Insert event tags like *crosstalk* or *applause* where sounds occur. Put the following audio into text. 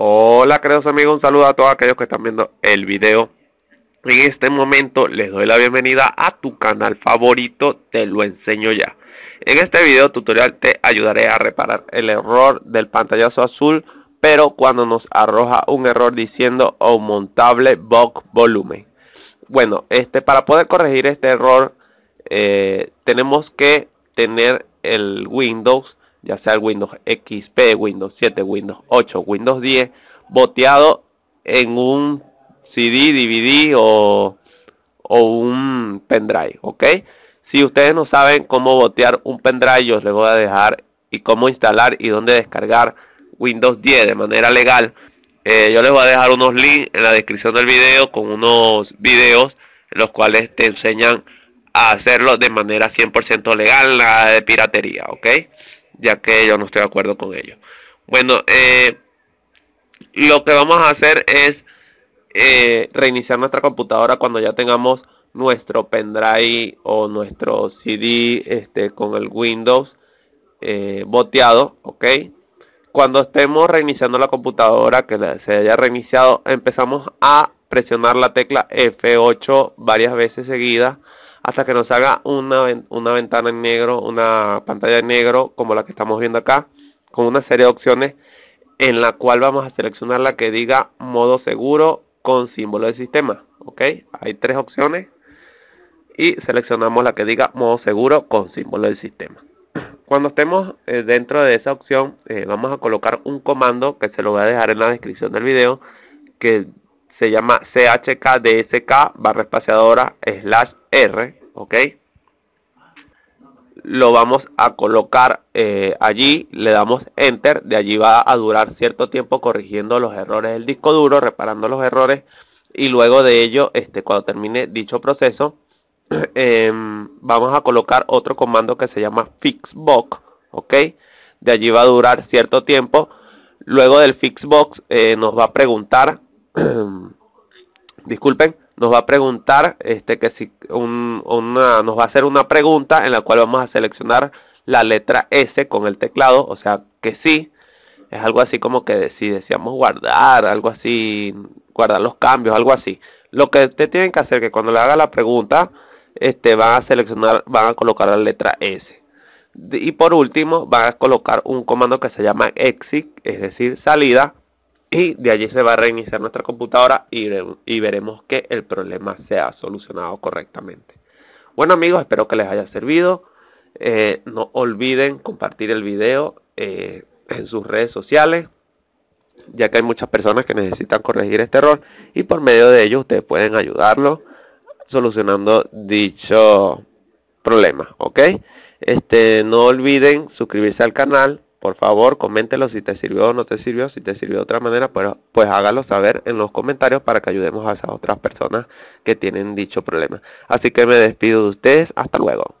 Hola queridos amigos, un saludo a todos aquellos que están viendo el video. En este momento les doy la bienvenida a tu canal favorito, te lo enseño ya. En este video tutorial te ayudaré a reparar el error del pantallazo azul, pero cuando nos arroja un error diciendo aumentable bug volumen. Bueno, este, para poder corregir este error eh, tenemos que tener el Windows ya sea el Windows XP, Windows 7, Windows 8, Windows 10, boteado en un CD, DVD o, un pendrive, ¿ok? Si ustedes no saben cómo botear un pendrive, yo les voy a dejar y cómo instalar y dónde descargar Windows 10 de manera legal. Eh, yo les voy a dejar unos links en la descripción del video con unos videos en los cuales te enseñan a hacerlo de manera 100% legal, nada de piratería, ¿ok? ya que yo no estoy de acuerdo con ello. Bueno, eh, lo que vamos a hacer es eh, reiniciar nuestra computadora cuando ya tengamos nuestro pendrive o nuestro CD este, con el Windows eh, boteado, ¿ok? Cuando estemos reiniciando la computadora, que se haya reiniciado, empezamos a presionar la tecla F8 varias veces seguidas hasta que nos haga una, una ventana en negro, una pantalla en negro como la que estamos viendo acá, con una serie de opciones en la cual vamos a seleccionar la que diga modo seguro con símbolo de sistema. Ok, hay tres opciones y seleccionamos la que diga modo seguro con símbolo del sistema. *clears throat* Cuando estemos eh, dentro de esa opción eh, vamos a colocar un comando que se lo voy a dejar en la descripción del video que se llama chkdsk barra espaciadora slash R, ¿ok? Lo vamos a colocar eh, allí, le damos Enter, de allí va a durar cierto tiempo corrigiendo los errores del disco duro, reparando los errores y luego de ello, este, cuando termine dicho proceso, *clears throat* em, vamos a colocar otro comando que se llama Fixbox, ¿ok? De allí va a durar cierto tiempo. Luego del Fixbox eh, nos va a preguntar, *clears throat* disculpen, nos va a preguntar este que si una, nos va a hacer una pregunta en la cual vamos a seleccionar la letra S con el teclado, o sea que sí, es algo así como que si deseamos guardar, algo así, guardar los cambios, algo así. Lo que te tienen que hacer que cuando le haga la pregunta, este, van a seleccionar, van a colocar la letra S. Y por último, van a colocar un comando que se llama exit, es decir, salida, y de allí se va a reiniciar nuestra computadora y, veremos que el problema se ha solucionado correctamente. Bueno amigos, espero que les haya servido. Eh, no olviden compartir el video eh, en sus redes sociales, ya que hay muchas personas que necesitan corregir este error y por medio de ello ustedes pueden ayudarlo solucionando dicho problema. ¿ok? Este, no olviden suscribirse al canal, por favor, coméntelo si te sirvió o no te sirvió, si te sirvió de otra manera, pues, pues hágalo saber en los comentarios para que ayudemos a esas otras personas que tienen dicho problema. Así que me despido de ustedes, hasta luego.